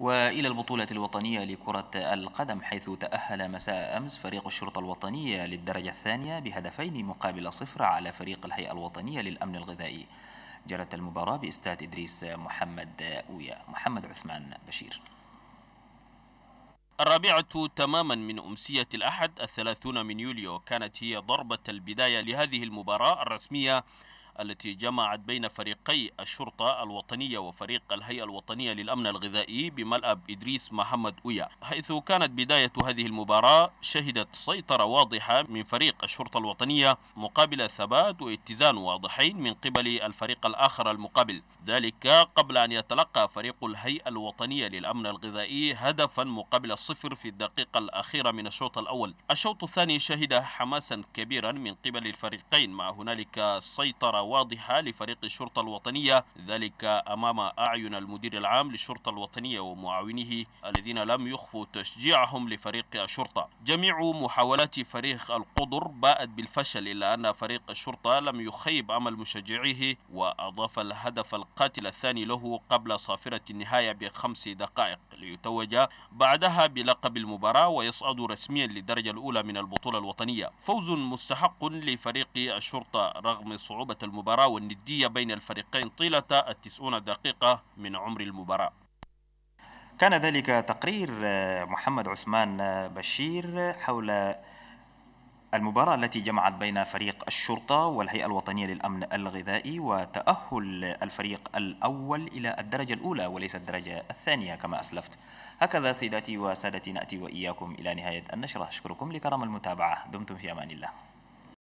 وإلى البطولة الوطنية لكرة القدم حيث تأهل مساء أمس فريق الشرطة الوطنية للدرجة الثانية بهدفين مقابل صفر على فريق الهيئة الوطنية للأمن الغذائي جرت المباراة باستاد إدريس محمد ويا محمد عثمان بشير الرابعة تماما من أمسية الأحد الثلاثون من يوليو كانت هي ضربة البداية لهذه المباراة الرسمية التي جمعت بين فريقي الشرطة الوطنية وفريق الهيئة الوطنية للأمن الغذائي بملعب إدريس محمد أويا حيث كانت بداية هذه المباراة شهدت سيطرة واضحة من فريق الشرطة الوطنية مقابل ثبات واتزان واضحين من قبل الفريق الآخر المقابل ذلك قبل أن يتلقى فريق الهيئة الوطنية للأمن الغذائي هدفا مقابل الصفر في الدقيقة الأخيرة من الشوط الأول الشوط الثاني شهد حماسا كبيرا من قبل الفريقين مع هنالك سيطرة واضحة لفريق الشرطة الوطنية ذلك أمام أعين المدير العام للشرطة الوطنية ومعاونيه الذين لم يخفوا تشجيعهم لفريق الشرطة جميع محاولات فريق القدر باءت بالفشل إلا أن فريق الشرطة لم يخيب أمل مشجعيه وأضاف الهدف القاتل الثاني له قبل صافرة النهاية بخمس دقائق ليتوج بعدها بلقب المباراة ويصعد رسميا للدرجة الأولى من البطولة الوطنية فوز مستحق لفريق الشرطة رغم صعوبة المباراة المباراة والندية بين الفريقين طيلة التسعون دقيقة من عمر المباراة كان ذلك تقرير آه، محمد عثمان آه، بشير آه، حول المباراة التي جمعت بين فريق الشرطة والهيئة الوطنية للأمن الغذائي وتأهل الفريق الأول إلى الدرجة الأولى وليس الدرجة الثانية كما أسلفت هكذا سيداتي وسادتي نأتي وإياكم إلى نهاية النشرة أشكركم لكرم المتابعة دمتم في أمان الله